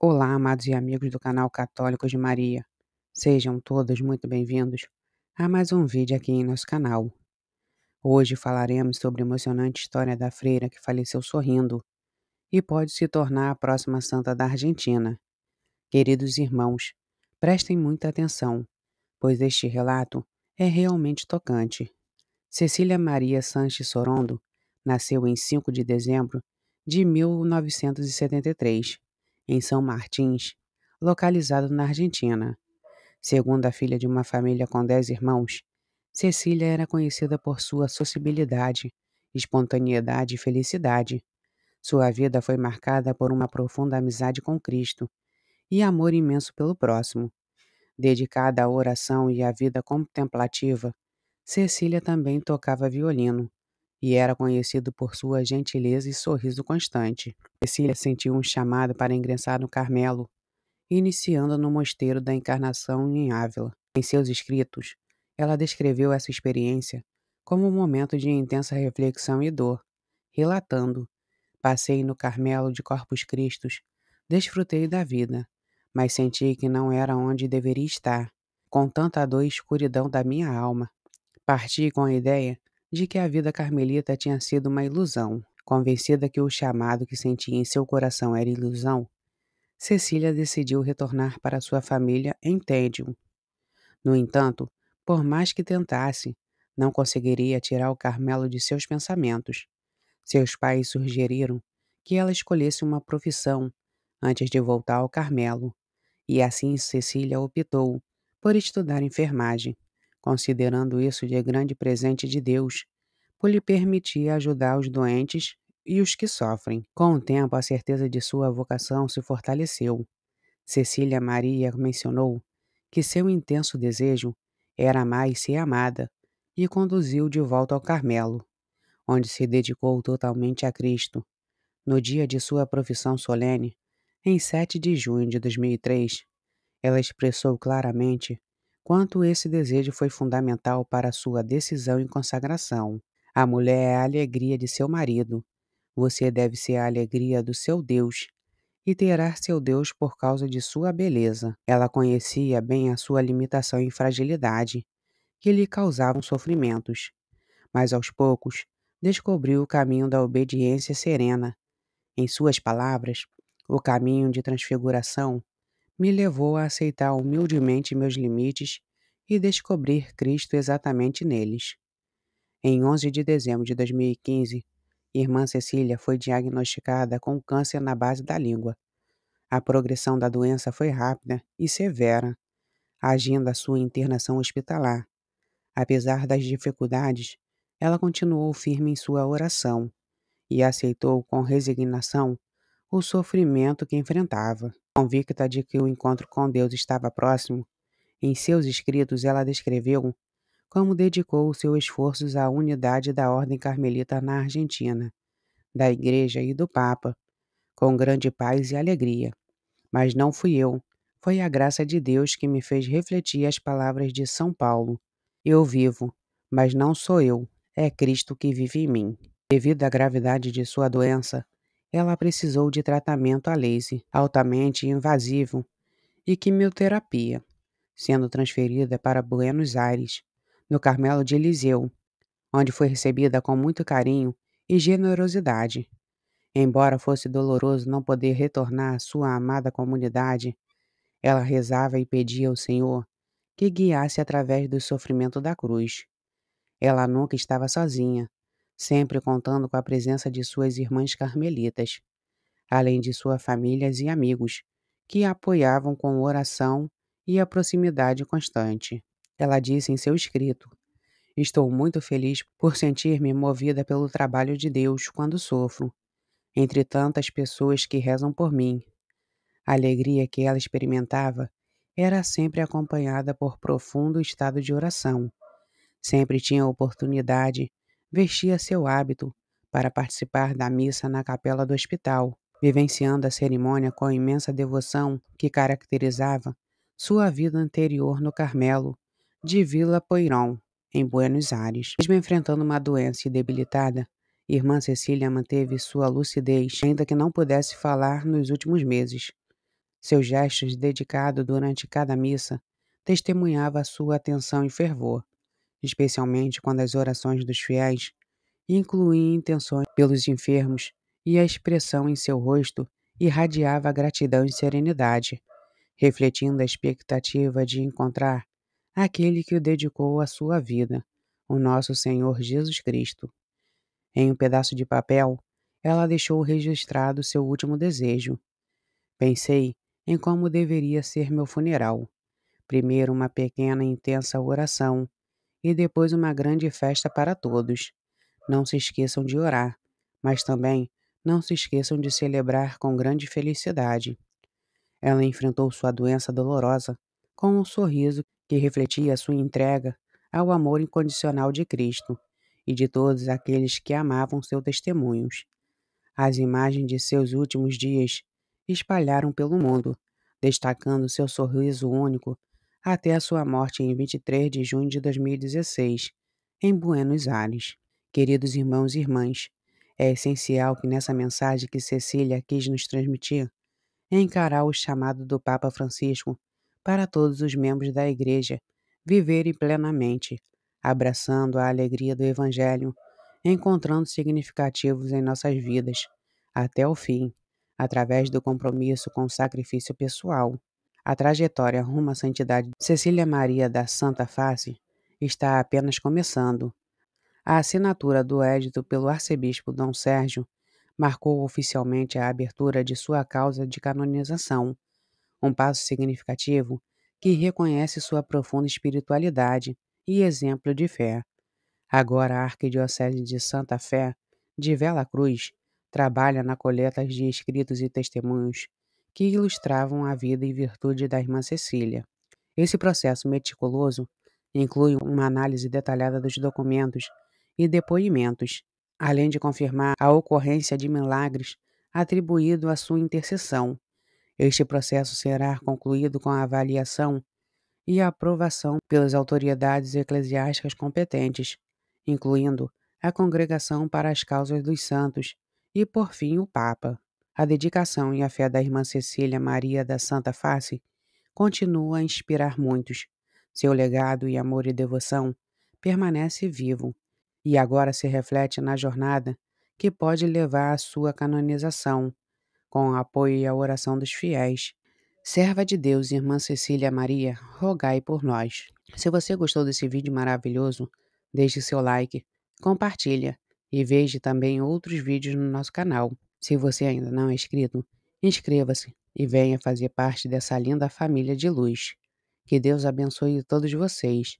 Olá, amados e amigos do canal Católicos de Maria. Sejam todos muito bem-vindos a mais um vídeo aqui em nosso canal. Hoje falaremos sobre a emocionante história da freira que faleceu sorrindo e pode se tornar a próxima santa da Argentina. Queridos irmãos, prestem muita atenção, pois este relato é realmente tocante. Cecília Maria Sanches Sorondo nasceu em 5 de dezembro de 1973 em São Martins, localizado na Argentina. Segundo a filha de uma família com dez irmãos, Cecília era conhecida por sua sociabilidade, espontaneidade e felicidade. Sua vida foi marcada por uma profunda amizade com Cristo e amor imenso pelo próximo. Dedicada à oração e à vida contemplativa, Cecília também tocava violino e era conhecido por sua gentileza e sorriso constante. Cecília sentiu um chamado para ingressar no Carmelo, iniciando no Mosteiro da Encarnação em Ávila. Em seus escritos, ela descreveu essa experiência como um momento de intensa reflexão e dor, relatando: Passei no Carmelo de Corpus Christus, desfrutei da vida, mas senti que não era onde deveria estar, com tanta dor e escuridão da minha alma. Parti com a ideia de que a vida carmelita tinha sido uma ilusão. Convencida que o chamado que sentia em seu coração era ilusão, Cecília decidiu retornar para sua família em tédio. No entanto, por mais que tentasse, não conseguiria tirar o Carmelo de seus pensamentos. Seus pais sugeriram que ela escolhesse uma profissão antes de voltar ao Carmelo, e assim Cecília optou por estudar enfermagem considerando isso de grande presente de Deus, por lhe permitir ajudar os doentes e os que sofrem. Com o tempo, a certeza de sua vocação se fortaleceu. Cecília Maria mencionou que seu intenso desejo era amar e ser amada, e conduziu de volta ao Carmelo, onde se dedicou totalmente a Cristo. No dia de sua profissão solene, em 7 de junho de 2003, ela expressou claramente quanto esse desejo foi fundamental para sua decisão e consagração. A mulher é a alegria de seu marido. Você deve ser a alegria do seu Deus e terá seu Deus por causa de sua beleza. Ela conhecia bem a sua limitação e fragilidade, que lhe causavam sofrimentos. Mas aos poucos, descobriu o caminho da obediência serena. Em suas palavras, o caminho de transfiguração me levou a aceitar humildemente meus limites e descobrir Cristo exatamente neles. Em 11 de dezembro de 2015, irmã Cecília foi diagnosticada com câncer na base da língua. A progressão da doença foi rápida e severa, agindo a sua internação hospitalar. Apesar das dificuldades, ela continuou firme em sua oração e aceitou com resignação o sofrimento que enfrentava. Convicta de que o encontro com Deus estava próximo, em seus escritos ela descreveu como dedicou seus esforços à unidade da Ordem Carmelita na Argentina, da Igreja e do Papa, com grande paz e alegria. Mas não fui eu, foi a graça de Deus que me fez refletir as palavras de São Paulo: Eu vivo, mas não sou eu, é Cristo que vive em mim. Devido à gravidade de sua doença, ela precisou de tratamento a laser, altamente invasivo, e quimioterapia, sendo transferida para Buenos Aires, no Carmelo de Eliseu, onde foi recebida com muito carinho e generosidade. Embora fosse doloroso não poder retornar à sua amada comunidade, ela rezava e pedia ao Senhor que guiasse através do sofrimento da cruz. Ela nunca estava sozinha, sempre contando com a presença de suas irmãs carmelitas, além de suas famílias e amigos, que a apoiavam com oração e a proximidade constante. Ela disse em seu escrito: Estou muito feliz por sentir-me movida pelo trabalho de Deus quando sofro, entre tantas pessoas que rezam por mim. A alegria que ela experimentava era sempre acompanhada por profundo estado de oração. Sempre tinha oportunidade vestia seu hábito para participar da missa na capela do hospital, vivenciando a cerimônia com a imensa devoção que caracterizava sua vida anterior no Carmelo, de Vila Poirão, em Buenos Aires. Mesmo enfrentando uma doença e debilitada, irmã Cecília manteve sua lucidez, ainda que não pudesse falar nos últimos meses. Seus gestos dedicados durante cada missa testemunhava sua atenção e fervor especialmente quando as orações dos fiéis incluíam intenções pelos enfermos e a expressão em seu rosto irradiava gratidão e serenidade, refletindo a expectativa de encontrar aquele que o dedicou a sua vida, o nosso Senhor Jesus Cristo. Em um pedaço de papel, ela deixou registrado seu último desejo. Pensei em como deveria ser meu funeral. Primeiro, uma pequena e intensa oração, e depois uma grande festa para todos. Não se esqueçam de orar, mas também não se esqueçam de celebrar com grande felicidade. Ela enfrentou sua doença dolorosa com um sorriso que refletia sua entrega ao amor incondicional de Cristo e de todos aqueles que amavam seus testemunhos. As imagens de seus últimos dias espalharam pelo mundo, destacando seu sorriso único até a sua morte em 23 de junho de 2016, em Buenos Aires. Queridos irmãos e irmãs, é essencial que nessa mensagem que Cecília quis nos transmitir, encarar o chamado do Papa Francisco para todos os membros da Igreja viverem plenamente, abraçando a alegria do Evangelho, encontrando significativos em nossas vidas, até o fim, através do compromisso com o sacrifício pessoal a trajetória rumo à santidade de Cecília Maria da Santa Face está apenas começando. A assinatura do édito pelo arcebispo Dom Sérgio marcou oficialmente a abertura de sua causa de canonização, um passo significativo que reconhece sua profunda espiritualidade e exemplo de fé. Agora, a Arquidiocese de Santa Fé, de Vela Cruz, trabalha na coleta de escritos e testemunhos que ilustravam a vida e virtude da irmã Cecília. Esse processo meticuloso inclui uma análise detalhada dos documentos e depoimentos, além de confirmar a ocorrência de milagres atribuído à sua intercessão. Este processo será concluído com a avaliação e a aprovação pelas autoridades eclesiásticas competentes, incluindo a Congregação para as Causas dos Santos e, por fim, o Papa. A dedicação e a fé da irmã Cecília Maria da Santa Face continua a inspirar muitos. Seu legado e amor e devoção permanece vivo e agora se reflete na jornada que pode levar à sua canonização, com o apoio e a oração dos fiéis. Serva de Deus, irmã Cecília Maria, rogai por nós. Se você gostou desse vídeo maravilhoso, deixe seu like, compartilha e veja também outros vídeos no nosso canal. Se você ainda não é inscrito, inscreva-se e venha fazer parte dessa linda família de luz. Que Deus abençoe todos vocês.